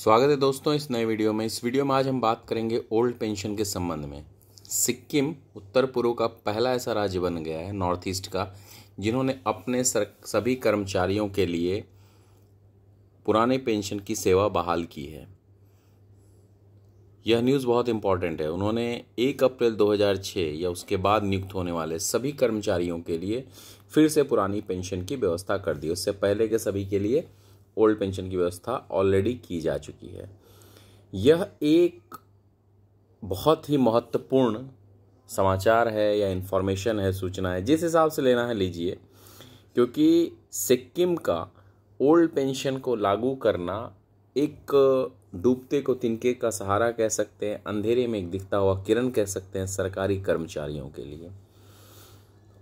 स्वागत है दोस्तों इस नए वीडियो में इस वीडियो में आज हम बात करेंगे ओल्ड पेंशन के संबंध में सिक्किम उत्तर पूर्व का पहला ऐसा राज्य बन गया है नॉर्थ ईस्ट का जिन्होंने अपने सर, सभी कर्मचारियों के लिए पुराने पेंशन की सेवा बहाल की है यह न्यूज़ बहुत इम्पॉर्टेंट है उन्होंने एक अप्रैल 2006 या उसके बाद नियुक्त होने वाले सभी कर्मचारियों के लिए फिर से पुरानी पेंशन की व्यवस्था कर दी उससे पहले के सभी के लिए ओल्ड पेंशन की व्यवस्था ऑलरेडी की जा चुकी है यह एक बहुत ही महत्वपूर्ण समाचार है या इन्फॉर्मेशन है सूचना है जिस हिसाब से लेना है लीजिए क्योंकि सिक्किम का ओल्ड पेंशन को लागू करना एक डूबते को तिनके का सहारा कह सकते हैं अंधेरे में एक दिखता हुआ किरण कह सकते हैं सरकारी कर्मचारियों के लिए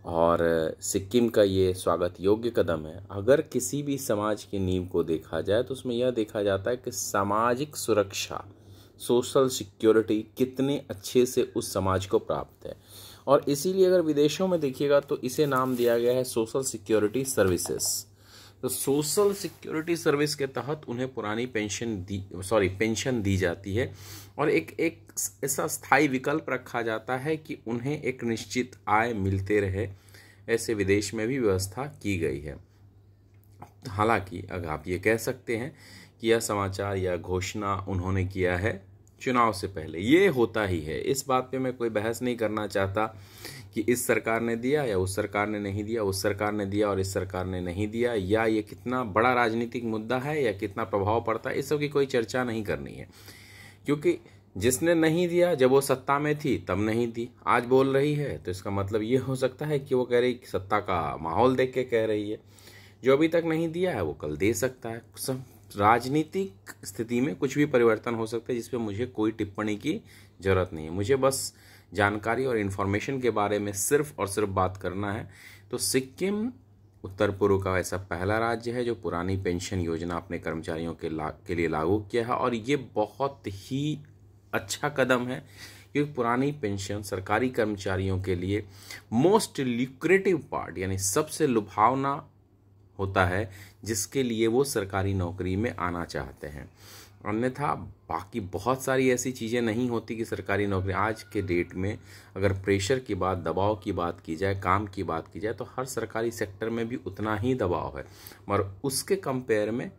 और सिक्किम का ये स्वागत योग्य कदम है अगर किसी भी समाज की नींव को देखा जाए तो उसमें यह देखा जाता है कि सामाजिक सुरक्षा सोशल सिक्योरिटी कितने अच्छे से उस समाज को प्राप्त है और इसीलिए अगर विदेशों में देखिएगा तो इसे नाम दिया गया है सोशल सिक्योरिटी सर्विसेज़ तो सोशल सिक्योरिटी सर्विस के तहत उन्हें पुरानी पेंशन दी सॉरी पेंशन दी जाती है और एक एक ऐसा स्थायी विकल्प रखा जाता है कि उन्हें एक निश्चित आय मिलते रहे ऐसे विदेश में भी व्यवस्था की गई है हालांकि अगर आप ये कह सकते हैं कि यह समाचार या घोषणा उन्होंने किया है चुनाव से पहले ये होता ही है इस बात पे मैं कोई बहस नहीं करना चाहता कि इस सरकार ने दिया या उस सरकार ने नहीं दिया उस सरकार ने दिया और इस सरकार ने नहीं दिया या ये कितना बड़ा राजनीतिक मुद्दा है या कितना प्रभाव पड़ता है इस सब की कोई चर्चा नहीं करनी है क्योंकि जिसने नहीं दिया जब वो सत्ता में थी तब नहीं दी आज बोल रही है तो इसका मतलब ये हो सकता है कि वो कह रही सत्ता का माहौल देख के कह रही है जो अभी तक नहीं दिया है वो कल दे सकता है राजनीतिक स्थिति में कुछ भी परिवर्तन हो सकता है जिसपे मुझे कोई टिप्पणी की ज़रूरत नहीं है मुझे बस जानकारी और इन्फॉर्मेशन के बारे में सिर्फ और सिर्फ बात करना है तो सिक्किम उत्तर पूर्व का ऐसा पहला राज्य है जो पुरानी पेंशन योजना अपने कर्मचारियों के ला के लिए लागू किया है और ये बहुत ही अच्छा कदम है क्योंकि पुरानी पेंशन सरकारी कर्मचारियों के लिए मोस्ट ल्यूक्रेटिव पार्ट यानी सबसे लुभावना होता है जिसके लिए वो सरकारी नौकरी में आना चाहते हैं अन्यथा बाकी बहुत सारी ऐसी चीज़ें नहीं होती कि सरकारी नौकरी आज के डेट में अगर प्रेशर की बात दबाव की बात की जाए काम की बात की जाए तो हर सरकारी सेक्टर में भी उतना ही दबाव है मगर उसके कंपेयर में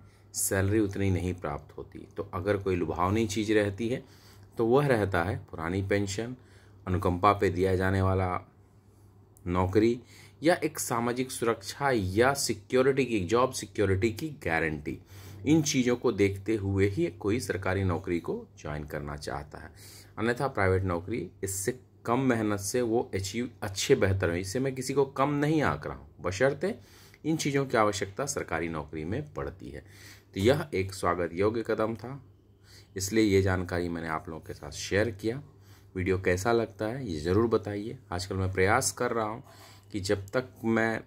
सैलरी उतनी नहीं प्राप्त होती तो अगर कोई लुभावनी चीज़ रहती है तो वह रहता है पुरानी पेंशन अनुकंपा पे दिया जाने वाला नौकरी या एक सामाजिक सुरक्षा या सिक्योरिटी की जॉब सिक्योरिटी की गारंटी इन चीज़ों को देखते हुए ही कोई सरकारी नौकरी को ज्वाइन करना चाहता है अन्यथा प्राइवेट नौकरी इससे कम मेहनत से वो अचीव अच्छे बेहतर हैं इससे मैं किसी को कम नहीं आंक रहा हूँ बशर्ते इन चीज़ों की आवश्यकता सरकारी नौकरी में पड़ती है तो यह एक स्वागत योग्य कदम था इसलिए ये जानकारी मैंने आप लोगों के साथ शेयर किया वीडियो कैसा लगता है ये ज़रूर बताइए आजकल मैं प्रयास कर रहा हूँ कि जब तक मैं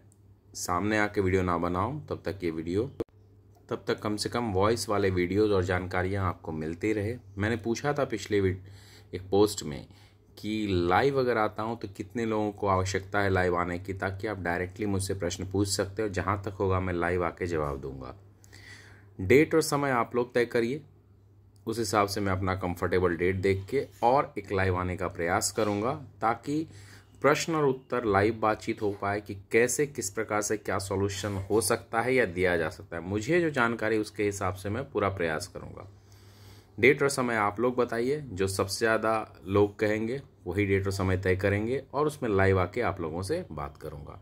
सामने आके वीडियो ना बनाऊं तब तक ये वीडियो तब तक कम से कम वॉइस वाले वीडियोस और जानकारियां आपको मिलती रहे मैंने पूछा था पिछले एक पोस्ट में कि लाइव अगर आता हूं तो कितने लोगों को आवश्यकता है लाइव आने की ताकि आप डायरेक्टली मुझसे प्रश्न पूछ सकते हो जहां तक होगा मैं लाइव आके जवाब दूंगा डेट और समय आप लोग तय करिए उस हिसाब से मैं अपना कंफर्टेबल डेट देख के और एक लाइव आने का प्रयास करूँगा ताकि प्रश्न और उत्तर लाइव बातचीत हो पाए कि कैसे किस प्रकार से क्या सॉल्यूशन हो सकता है या दिया जा सकता है मुझे जो जानकारी उसके हिसाब से मैं पूरा प्रयास करूँगा डेट और समय आप लोग बताइए जो सबसे ज़्यादा लोग कहेंगे वही डेट और समय तय करेंगे और उसमें लाइव आके आप लोगों से बात करूँगा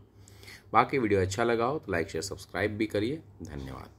बाकी वीडियो अच्छा लगा हो तो लाइक शेयर सब्सक्राइब भी करिए धन्यवाद